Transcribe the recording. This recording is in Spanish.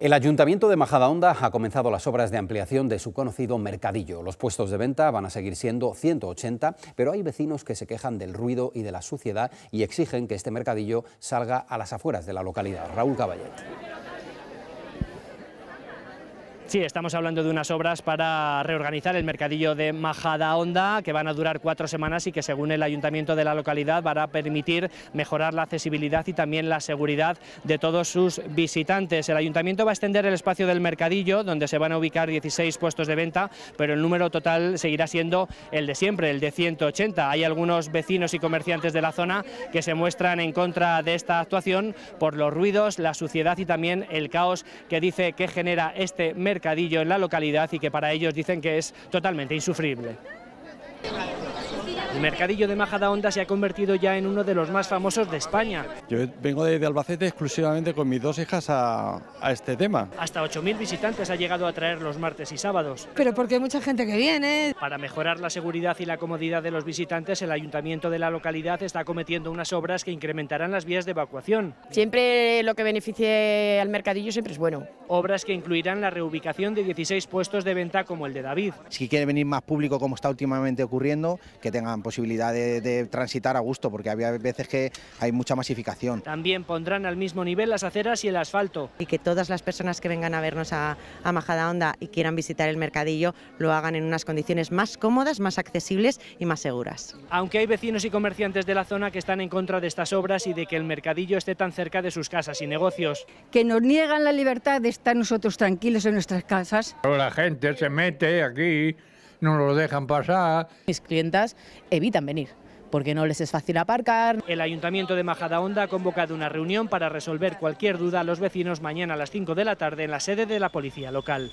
El Ayuntamiento de Majada Majadahonda ha comenzado las obras de ampliación de su conocido mercadillo. Los puestos de venta van a seguir siendo 180, pero hay vecinos que se quejan del ruido y de la suciedad y exigen que este mercadillo salga a las afueras de la localidad. Raúl Caballet. Sí, estamos hablando de unas obras para reorganizar el mercadillo de Majada Honda, que van a durar cuatro semanas y que según el ayuntamiento de la localidad van a permitir mejorar la accesibilidad y también la seguridad de todos sus visitantes. El ayuntamiento va a extender el espacio del mercadillo, donde se van a ubicar 16 puestos de venta, pero el número total seguirá siendo el de siempre, el de 180. Hay algunos vecinos y comerciantes de la zona que se muestran en contra de esta actuación por los ruidos, la suciedad y también el caos que dice que genera este mercadillo en la localidad y que para ellos dicen que es totalmente insufrible. El mercadillo de onda se ha convertido ya en uno de los más famosos de España. Yo vengo desde Albacete exclusivamente con mis dos hijas a, a este tema. Hasta 8.000 visitantes ha llegado a traer los martes y sábados. Pero porque hay mucha gente que viene. Para mejorar la seguridad y la comodidad de los visitantes, el ayuntamiento de la localidad está cometiendo unas obras que incrementarán las vías de evacuación. Siempre lo que beneficie al mercadillo siempre es bueno. Obras que incluirán la reubicación de 16 puestos de venta como el de David. Si quiere venir más público como está últimamente ocurriendo, que tengan posibilidad de, transitar a gusto, porque había veces que hay mucha masificación. También pondrán al mismo nivel las aceras y el asfalto. Y que todas las personas que vengan a vernos a, Majada Onda y quieran visitar el mercadillo lo hagan en unas condiciones más cómodas, más accesibles y más seguras. Aunque hay vecinos y comerciantes de la zona que están en contra de estas obras y de que el mercadillo esté tan cerca de sus casas y negocios. Que nos niegan la libertad de estar nosotros tranquilos en nuestras casas. la gente se mete aquí no lo dejan pasar. Mis clientas evitan venir porque no les es fácil aparcar. El Ayuntamiento de Majadahonda ha convocado una reunión para resolver cualquier duda a los vecinos mañana a las 5 de la tarde en la sede de la Policía Local.